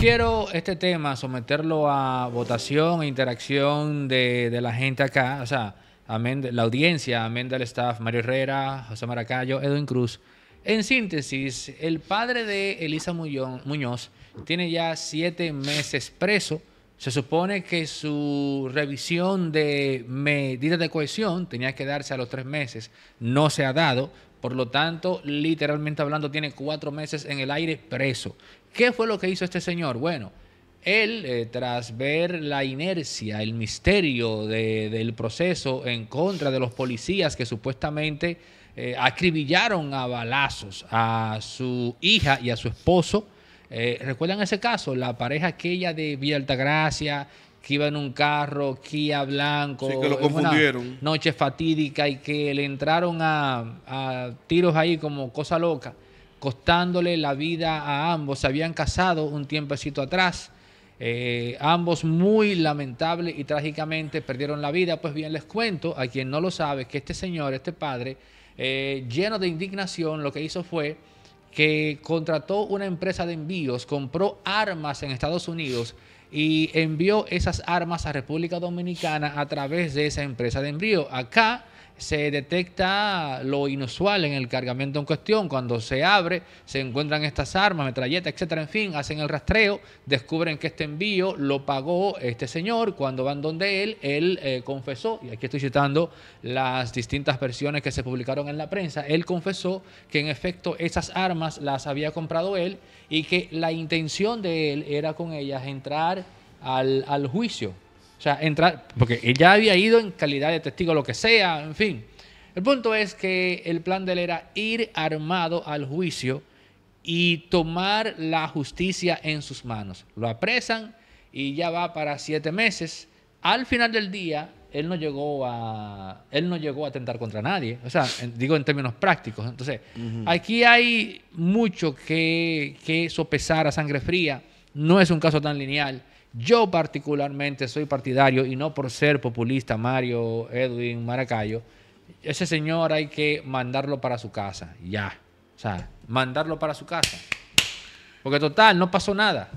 quiero este tema someterlo a votación e interacción de, la gente acá, o sea, amén, la audiencia, amén del staff, Mario Herrera, José Maracayo, Edwin Cruz. En síntesis, el padre de Elisa Muñoz tiene ya siete meses preso. Se supone que su revisión de medidas de cohesión tenía que darse a los tres meses. No se ha dado. Por lo tanto, literalmente hablando, tiene cuatro meses en el aire preso. ¿Qué fue lo que hizo este señor? Bueno, él, eh, tras ver la inercia, el misterio del proceso en contra de los policías que supuestamente eh, acribillaron a balazos a su hija y a su esposo, eh, ¿Recuerdan ese caso? La pareja aquella de Villa Altagracia que iba en un carro, Kia blanco. que noche fatídica y que le entraron a, tiros ahí como cosa loca, costándole la vida a ambos. Se habían casado un tiempecito atrás. Eh, ambos muy lamentable y trágicamente perdieron la vida. Pues bien, les cuento a quien no lo sabe que este señor, este padre, eh, lleno de indignación, lo que hizo fue que contrató una empresa de envíos, compró armas en Estados Unidos y envió esas armas a República Dominicana a través de esa empresa de envío. Acá se detecta lo inusual en el cargamento en cuestión. Cuando se abre, se encuentran estas armas, metralletas, etcétera, en fin, hacen el rastreo, descubren que este envío lo pagó este señor. Cuando van donde él, él eh, confesó, y aquí estoy citando las distintas versiones que se publicaron en la prensa, él confesó que en efecto esas armas las había comprado él y que la intención de él era con ellas entrar al, al juicio o sea, entrar, porque ya había ido en calidad de testigo, lo que sea, en fin. El punto es que el plan de él era ir armado al juicio y tomar la justicia en sus manos. Lo apresan y ya va para siete meses. Al final del día, él no llegó a, él no llegó a atentar contra nadie. O sea, digo en términos prácticos. Entonces, aquí hay mucho que, que sopesar a sangre fría. No es un caso tan lineal. Yo particularmente soy partidario, y no por ser populista, Mario, Edwin, Maracayo, ese señor hay que mandarlo para su casa, ya. O sea, mandarlo para su casa. Porque total, no pasó nada.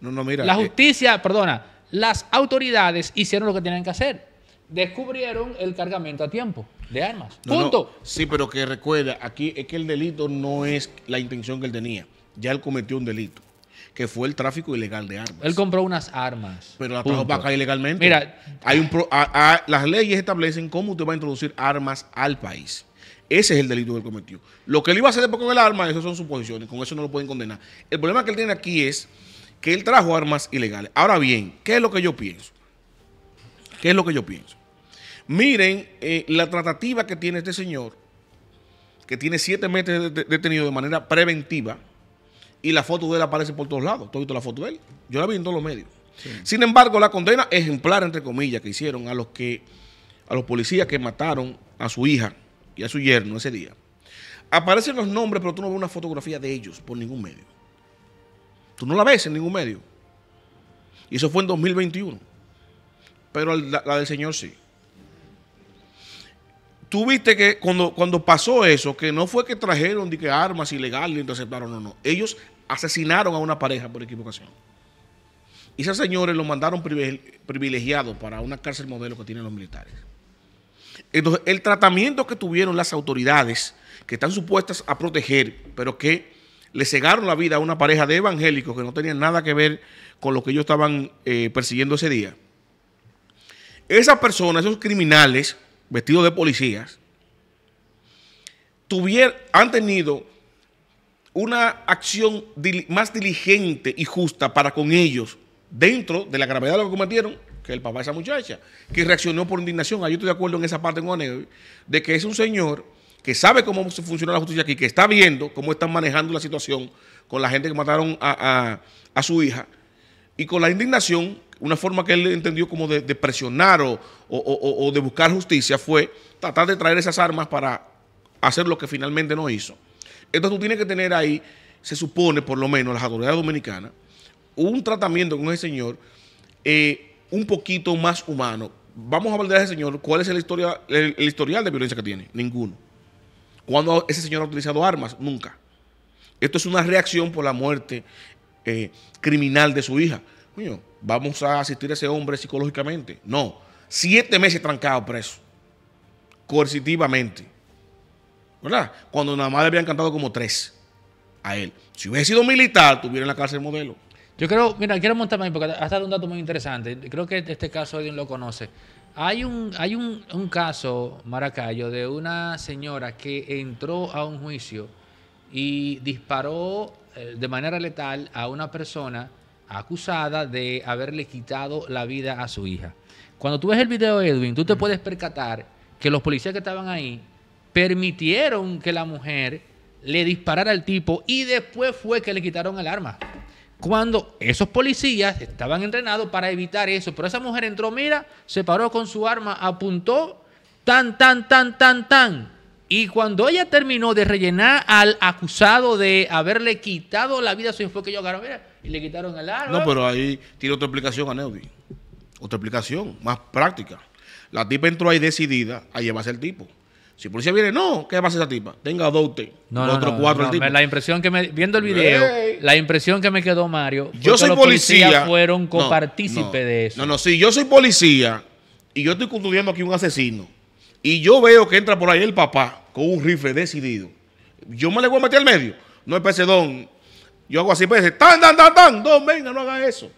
No, no, mira. La eh, justicia, perdona, las autoridades hicieron lo que tenían que hacer. Descubrieron el cargamento a tiempo de armas. Punto. Sí, pero que recuerda, aquí es que el delito no es la intención que él tenía. Ya él cometió un delito que fue el tráfico ilegal de armas. Él compró unas armas. Pero las trajo para acá ilegalmente. Mira, hay las leyes establecen cómo usted va a introducir armas al país. Ese es el delito que él cometió. Lo que él iba a hacer después con el arma, esas son suposiciones, con eso no lo pueden condenar. El problema que él tiene aquí es que él trajo armas ilegales. Ahora bien, ¿qué es lo que yo pienso? ¿Qué es lo que yo pienso? Miren eh, la tratativa que tiene este señor, que tiene siete meses detenido de manera preventiva, y la foto de él aparece por todos lados. ¿Tú has visto la foto de él? Yo la vi en todos los medios. Sin embargo, la condena ejemplar, entre comillas, que hicieron a los que a los policías que mataron a su hija y a su yerno ese día. Aparecen los nombres, pero tú no ves una fotografía de ellos por ningún medio. Tú no la ves en ningún medio. Y eso fue en 2021. Pero la del señor sí tú viste que cuando, cuando pasó eso, que no fue que trajeron de que armas ilegales y interceptaron, no, no. Ellos asesinaron a una pareja por equivocación. Y esos señores lo mandaron privilegiados para una cárcel modelo que tienen los militares. Entonces, el tratamiento que tuvieron las autoridades, que están supuestas a proteger, pero que le cegaron la vida a una pareja de evangélicos que no tenían nada que ver con lo que ellos estaban eh, persiguiendo ese día. Esas personas, esos criminales, vestidos de policías, han tenido una acción más diligente y justa para con ellos dentro de la gravedad de lo que cometieron que el papá de esa muchacha, que reaccionó por indignación. Ah, yo estoy de acuerdo en esa parte, Juan, de que es un señor que sabe cómo funciona la justicia aquí, que está viendo cómo están manejando la situación con la gente que mataron a su hija, y con la indignación una forma que él entendió como de, presionar o, de buscar justicia fue tratar de traer esas armas para hacer lo que finalmente no hizo. Entonces tú tienes que tener ahí, se supone por lo menos, las autoridades dominicanas, un tratamiento con ese señor eh, un poquito más humano. Vamos a hablar de ese señor, ¿cuál es el, historia, el, historial de violencia que tiene? Ninguno. ¿Cuándo ese señor ha utilizado armas? Nunca. Esto es una reacción por la muerte eh, criminal de su hija vamos a asistir a ese hombre psicológicamente. No, siete meses trancado preso, coercitivamente. ¿Verdad? Cuando nada más le habían cantado como tres a él. Si hubiese sido militar, tuviera en la cárcel modelo. Yo creo, mira, quiero montarme ahí porque ha estado un dato muy interesante. Creo que este caso alguien lo conoce. Hay un, hay un, un caso, Maracayo, de una señora que entró a un juicio y disparó eh, de manera letal a una persona acusada de haberle quitado la vida a su hija. Cuando tú ves el video, Edwin, tú te puedes percatar que los policías que estaban ahí permitieron que la mujer le disparara al tipo y después fue que le quitaron el arma. Cuando esos policías estaban entrenados para evitar eso, pero esa mujer entró, mira, se paró con su arma, apuntó, tan, tan, tan, tan, tan y cuando ella terminó de rellenar al acusado de haberle quitado la vida a su hijo, que yo mira, y le quitaron el arma. No, pero ahí tiene otra explicación a Neudi. Otra explicación, más práctica. La tipa entró ahí decidida a llevarse al tipo. Si policía viene, no, ¿qué pasa esa tipa? Tenga dos usted, no, no, no, cuatro La impresión que me, viendo el video, la impresión que me quedó Mario, yo soy policía. fueron copartícipes de eso. No, no, si yo soy policía y yo estoy custodiando aquí un asesino y yo veo que entra por ahí el papá con un rifle decidido. Yo me le voy a meter al medio. No es don Yo hago así, pese, tan, tan, tan, tan. Don venga, no haga eso.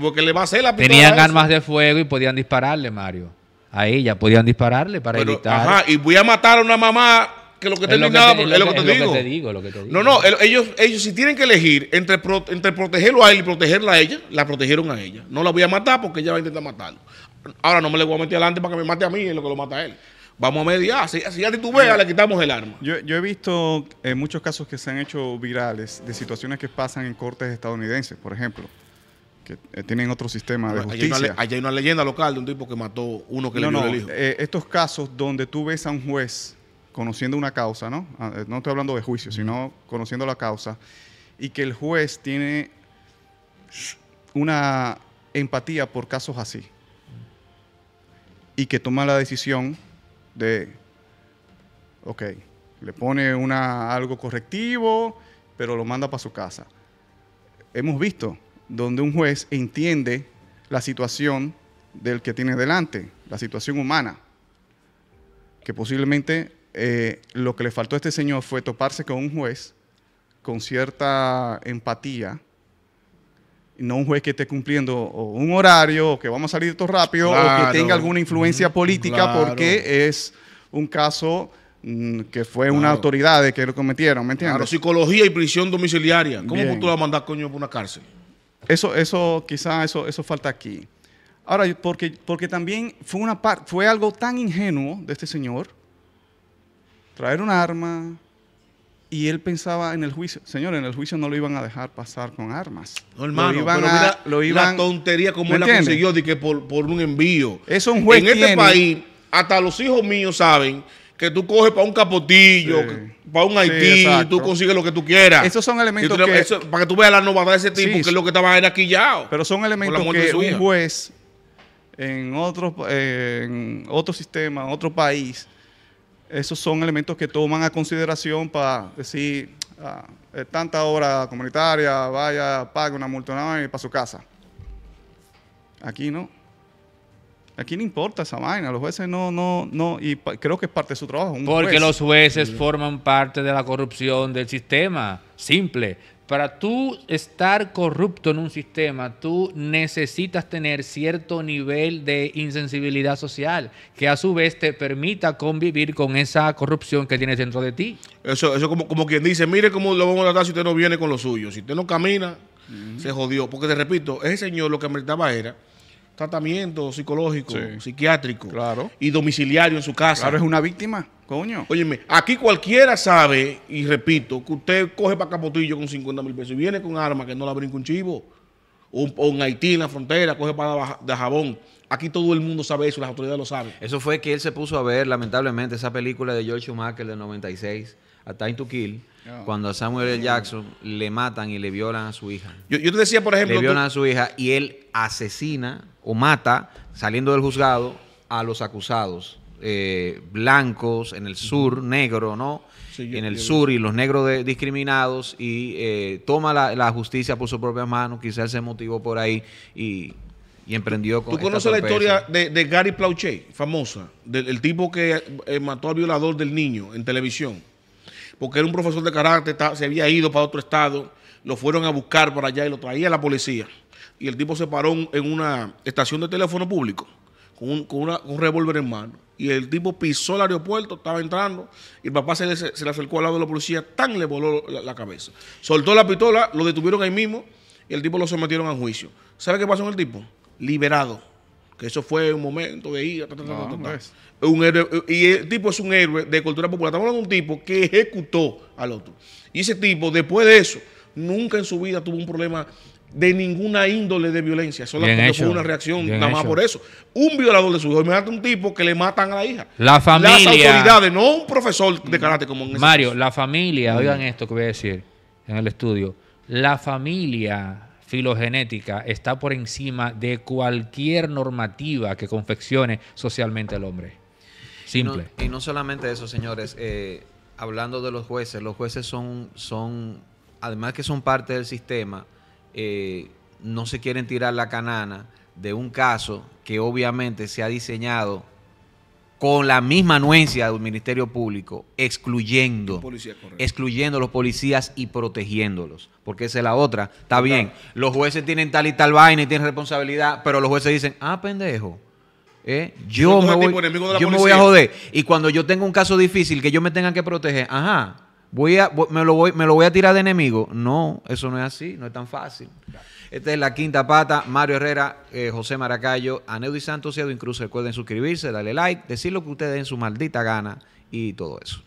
Porque le va a hacer la pistola. Tenían armas de fuego y podían dispararle, Mario. A ella podían dispararle para evitar. Ajá, y voy a matar a una mamá que lo que te digo. Lo que te digo. No, no, ellos, ellos si tienen que elegir entre, entre protegerlo a él y protegerla a ella, la protegieron a ella. No la voy a matar porque ella va a intentar matarlo. Ahora no me le voy a meter adelante para que me mate a mí es lo que lo mata a él vamos a mediar. Ah, si, ya tú titubea, le quitamos el arma. Yo, yo he visto en eh, muchos casos que se han hecho virales de situaciones que pasan en cortes estadounidenses, por ejemplo, que eh, tienen otro sistema de justicia. Allá hay, una, leyenda local de un tipo que mató uno que le dio el hijo. Eh, estos casos donde tú ves a un juez conociendo una causa, ¿no? Ah, no estoy hablando de juicio, sino conociendo la causa, y que el juez tiene una empatía por casos así y que toma la decisión de, ok, le pone una, algo correctivo, pero lo manda para su casa. Hemos visto donde un juez entiende la situación del que tiene delante, la situación humana, que posiblemente eh, lo que le faltó a este señor fue toparse con un juez con cierta empatía, no un juez que esté cumpliendo un horario, o que vamos a salir todo rápido, o que tenga alguna influencia política, porque es un caso mm, que fue una autoridad que lo cometieron, ¿me entiendes? Claro, psicología y prisión domiciliaria. ¿Cómo tú vas a mandar coño por una cárcel? Eso, eso, quizás eso, eso falta aquí. Ahora, porque, porque también fue, una fue algo tan ingenuo de este señor, traer un arma, y él pensaba en el juicio. Señor, en el juicio no lo iban a dejar pasar con armas. No, hermano, lo iban a, la tontería como él la consiguió de que por, un envío. Eso un juez En este país, hasta los hijos míos saben que tú coges para un capotillo, para un Haití, tú consigues lo que tú quieras. Esos son elementos que... para que tú veas la novedad de ese tipo, que es lo que estaba era ya. Pero son elementos que un juez en eh, en otro sistema, en otro país esos son elementos que toman a consideración para decir ah, eh, tanta obra comunitaria, vaya, pague una multa y para su casa. Aquí no. Aquí no importa esa vaina, los jueces no, no, no, y creo que es parte de su trabajo. Un Porque los jueces mm. forman parte de la corrupción del sistema, simple. Para tú estar corrupto en un sistema, tú necesitas tener cierto nivel de insensibilidad social que a su vez te permita convivir con esa corrupción que tienes dentro de ti. Eso, eso como, como quien dice, mire cómo lo vamos a tratar si usted no viene con lo suyo. Si usted no camina, se jodió. Porque te repito, ese señor lo que meritaba era tratamiento psicológico, psiquiátrico claro. y domiciliario en su casa. Claro, es una víctima, coño. Óyeme, aquí cualquiera sabe, y repito, que usted coge para Capotillo con 50 mil pesos y viene con arma que no la brinca un chivo. O, en Haití, en la frontera, coge para de jabón. Aquí todo el mundo sabe eso, las autoridades lo saben. Eso fue que él se puso a ver, lamentablemente, esa película de George Schumacher de 96 a Time to Kill, cuando a Samuel Jackson le matan y le violan a su hija. Yo, te decía, por ejemplo. Le violan a su hija y él asesina o mata, saliendo del juzgado, a los acusados. Eh, blancos en el sur, negro, ¿no? en el sur y los negros discriminados y eh, toma la, justicia por su propia mano. quizás se motivó por ahí y, emprendió con... ¿Tú conoces la historia de, Gary Plauche, famosa, del tipo que eh, mató al violador del niño en televisión? porque era un profesor de carácter, se había ido para otro estado, lo fueron a buscar para allá y lo traía la policía. Y el tipo se paró en una estación de teléfono público con un, revólver en mano. Y el tipo pisó el aeropuerto, estaba entrando, y el papá se le, acercó al lado de la policía, tan le voló la, la, cabeza. Soltó la pistola, lo detuvieron ahí mismo, y el tipo lo sometieron a juicio. ¿Sabe qué pasó con el tipo? Liberado. Que eso fue un momento de ir eh, y el tipo es un héroe de cultura popular. Estamos hablando de un tipo que ejecutó al otro. Y ese tipo, después de eso, nunca en su vida tuvo un problema de ninguna índole de violencia. Solamente fue una reacción, nada más por eso. Un violador de su hijo. Imagínate un tipo que le matan a la hija. La familia. Las autoridades, no un profesor de karate como en Mario, la familia, oigan mm. esto que voy a decir en el estudio. La familia filogenética está por encima de cualquier normativa que confeccione socialmente el hombre. Simple. Y no, solamente eso, señores. Eh, hablando de los jueces, los jueces son, son además que son parte del sistema, eh, no se quieren tirar la canana de un caso que obviamente se ha diseñado con la misma anuencia del Ministerio Público, excluyendo, excluyendo a los policías y protegiéndolos, porque esa es la otra. Está bien, los jueces tienen tal y tal vaina y tienen responsabilidad, pero los jueces dicen, ah, pendejo, eh, yo, yo me voy a joder. Y cuando yo tengo un caso difícil que yo me tenga que proteger, ajá, Voy a, me, lo voy, me lo voy a tirar de enemigo. No, eso no es así, no es tan fácil. Esta es la quinta pata. Mario Herrera, eh, José Maracayo, y Santos y Edwin Cruz. Recuerden suscribirse, darle like, decir lo que ustedes den su maldita gana y todo eso.